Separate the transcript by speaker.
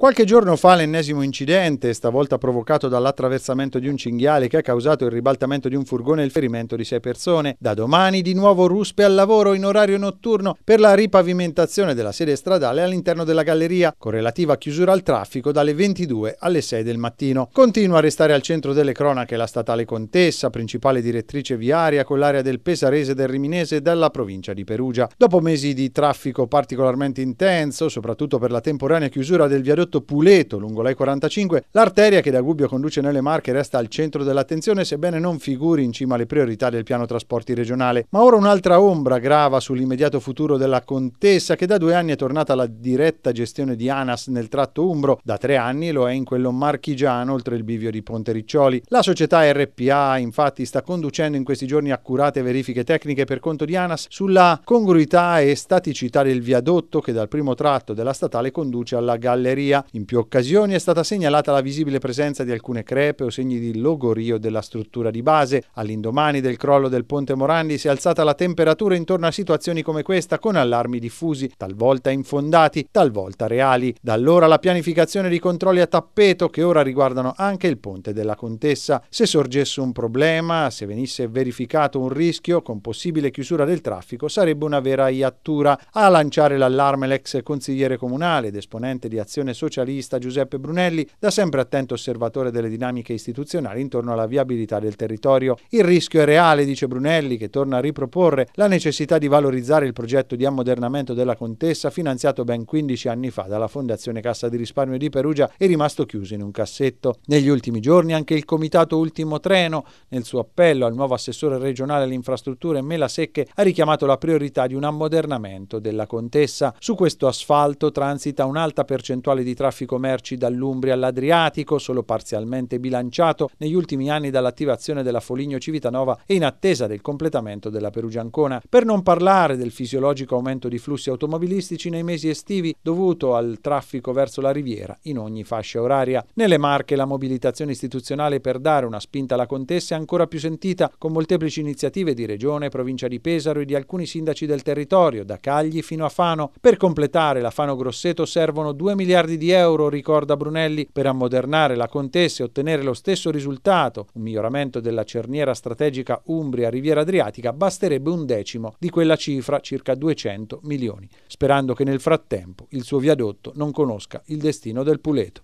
Speaker 1: Qualche giorno fa l'ennesimo incidente, stavolta provocato dall'attraversamento di un cinghiale che ha causato il ribaltamento di un furgone e il ferimento di sei persone. Da domani di nuovo ruspe al lavoro in orario notturno per la ripavimentazione della sede stradale all'interno della galleria, con relativa chiusura al traffico dalle 22 alle 6 del mattino. Continua a restare al centro delle cronache la statale contessa, principale direttrice viaria con l'area del Pesarese del Riminese e della provincia di Perugia. Dopo mesi di traffico particolarmente intenso, soprattutto per la temporanea chiusura del viadotto viadotto Puleto lungo l'E45, l'arteria che da Gubbio conduce nelle Marche resta al centro dell'attenzione sebbene non figuri in cima alle priorità del piano trasporti regionale. Ma ora un'altra ombra grava sull'immediato futuro della contessa che da due anni è tornata alla diretta gestione di ANAS nel tratto umbro, da tre anni lo è in quello marchigiano oltre il bivio di Ponte Riccioli. La società RPA infatti sta conducendo in questi giorni accurate verifiche tecniche per conto di ANAS sulla congruità e staticità del viadotto che dal primo tratto della statale conduce alla galleria. In più occasioni è stata segnalata la visibile presenza di alcune crepe o segni di logorio della struttura di base. All'indomani del crollo del ponte Morandi si è alzata la temperatura intorno a situazioni come questa con allarmi diffusi, talvolta infondati, talvolta reali. Da allora la pianificazione di controlli a tappeto che ora riguardano anche il ponte della Contessa. Se sorgesse un problema, se venisse verificato un rischio con possibile chiusura del traffico, sarebbe una vera iattura. A lanciare l'allarme l'ex consigliere comunale ed esponente di azione sociale socialista Giuseppe Brunelli, da sempre attento osservatore delle dinamiche istituzionali intorno alla viabilità del territorio. Il rischio è reale, dice Brunelli, che torna a riproporre la necessità di valorizzare il progetto di ammodernamento della contessa finanziato ben 15 anni fa dalla Fondazione Cassa di Risparmio di Perugia e rimasto chiuso in un cassetto. Negli ultimi giorni anche il Comitato Ultimo Treno, nel suo appello al nuovo assessore regionale alle infrastrutture Melasecche, ha richiamato la priorità di un ammodernamento della contessa. Su questo asfalto transita un'alta percentuale di traffico merci dall'Umbria all'Adriatico, solo parzialmente bilanciato negli ultimi anni dall'attivazione della Foligno Civitanova e in attesa del completamento della Perugiancona. Per non parlare del fisiologico aumento di flussi automobilistici nei mesi estivi dovuto al traffico verso la riviera in ogni fascia oraria. Nelle Marche la mobilitazione istituzionale per dare una spinta alla contessa è ancora più sentita, con molteplici iniziative di regione, provincia di Pesaro e di alcuni sindaci del territorio, da Cagli fino a Fano. Per completare la Fano Grosseto servono 2 miliardi di euro, ricorda Brunelli, per ammodernare la Contessa e ottenere lo stesso risultato, un miglioramento della cerniera strategica Umbria-Riviera Adriatica, basterebbe un decimo di quella cifra, circa 200 milioni, sperando che nel frattempo il suo viadotto non conosca il destino del Puleto.